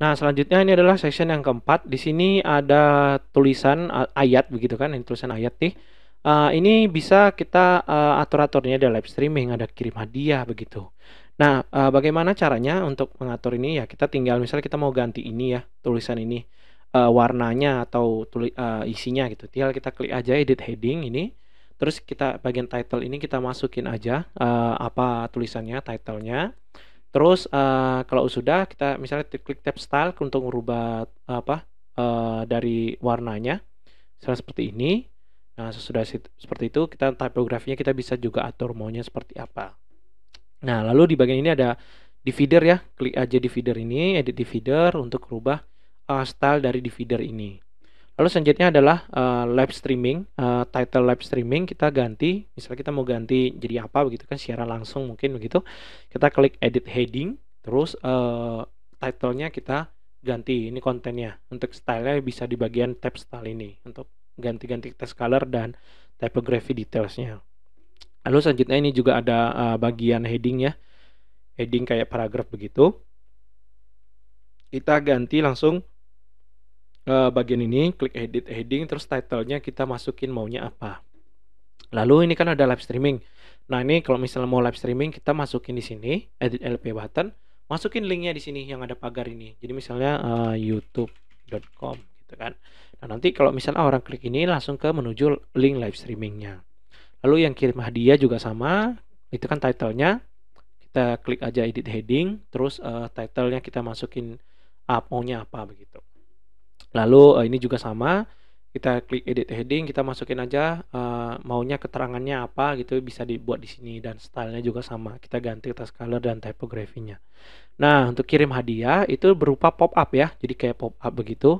Nah, selanjutnya ini adalah section yang keempat. Di sini ada tulisan eh, ayat begitu kan, ini tulisan ayat nih. Uh, ini bisa kita uh, atur-aturnya ada live streaming, ada kirim hadiah begitu. Nah, uh, bagaimana caranya untuk mengatur ini ya? Kita tinggal misalnya kita mau ganti ini ya, tulisan ini uh, warnanya atau tuli, uh, isinya gitu. Tinggal kita klik aja edit heading ini. Terus kita bagian title ini kita masukin aja uh, apa tulisannya, titlenya. nya Terus uh, kalau sudah kita misalnya klik tab style untuk merubah apa uh, dari warnanya misalnya seperti ini. Nah, sesudah seperti itu kita tipografinya kita bisa juga atur maunya seperti apa. Nah, lalu di bagian ini ada divider ya. Klik aja divider ini, edit divider untuk merubah uh, style dari divider ini. Lalu selanjutnya adalah uh, live streaming, uh, title live streaming kita ganti, misalnya kita mau ganti jadi apa begitu kan siaran langsung mungkin begitu. Kita klik edit heading, terus uh, titlenya kita ganti ini kontennya. Untuk stylenya bisa di bagian tab style ini untuk ganti-ganti text color dan typography detailsnya. Lalu selanjutnya ini juga ada uh, bagian heading ya, heading kayak paragraf begitu. Kita ganti langsung Eh, bagian ini, klik edit heading, terus titlenya kita masukin maunya apa. Lalu ini kan ada live streaming. Nah ini kalau misalnya mau live streaming, kita masukin di sini, edit LP button, masukin linknya di sini yang ada pagar ini. Jadi misalnya uh, eh, youtube.com gitu kan. Nah nanti kalau misalnya orang klik ini langsung ke menuju link live streamingnya. Lalu yang kirim hadiah juga sama, itu kan titlenya. Kita klik aja edit heading, terus uh, titlenya kita masukin apa ah, maunya apa begitu. Lalu uh, ini juga sama, kita klik edit heading, kita masukin aja uh, maunya keterangannya apa gitu bisa dibuat di sini dan stylenya juga sama. Kita ganti kertas color dan typography-nya. Nah, untuk kirim hadiah itu berupa pop up ya. Jadi kayak pop up begitu.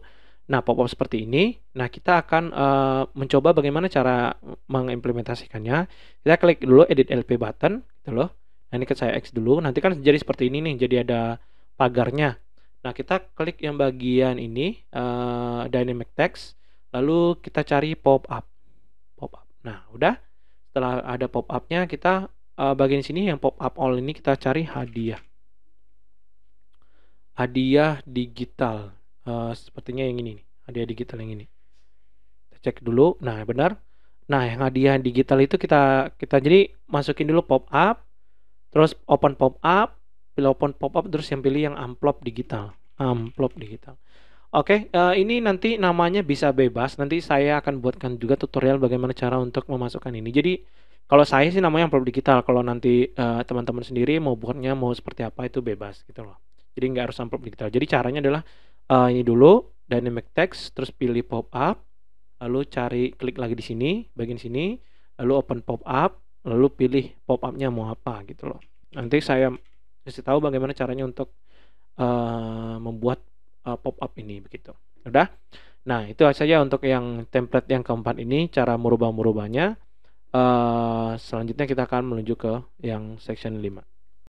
Nah, pop up seperti ini. Nah, kita akan uh, mencoba bagaimana cara mengimplementasikannya. Kita klik dulu edit LP button gitu loh. Nah, ini kan saya X dulu. Nanti kan jadi seperti ini nih. Jadi ada pagarnya Nah, kita klik yang bagian ini uh, dynamic text, lalu kita cari pop up. Pop up. Nah, udah. Setelah ada pop up-nya, kita uh, bagian sini yang pop up all ini kita cari hadiah. Hadiah digital. Uh, sepertinya yang ini nih, hadiah digital yang ini. Kita cek dulu. Nah, benar. Nah, yang hadiah digital itu kita kita jadi masukin dulu pop up, terus open pop up, open pop-up terus yang pilih yang amplop digital. Amplop digital. Oke, okay, uh, eh, ini nanti namanya bisa bebas. Nanti saya akan buatkan juga tutorial bagaimana cara untuk memasukkan ini. Jadi kalau saya sih namanya amplop digital. Kalau nanti eh, teman-teman uh, sendiri mau buatnya mau seperti apa itu bebas gitu loh. Jadi nggak harus amplop digital. Jadi caranya adalah uh, ini dulu dynamic text, terus pilih pop up, lalu cari klik lagi di sini, bagian sini, lalu open pop up, lalu pilih pop upnya mau apa gitu loh. Nanti saya mesti tahu bagaimana caranya untuk uh, membuat uh, eh, pop up ini begitu udah nah itu saja untuk yang template yang keempat ini cara merubah merubahnya uh, eh, selanjutnya kita akan menuju ke yang section 5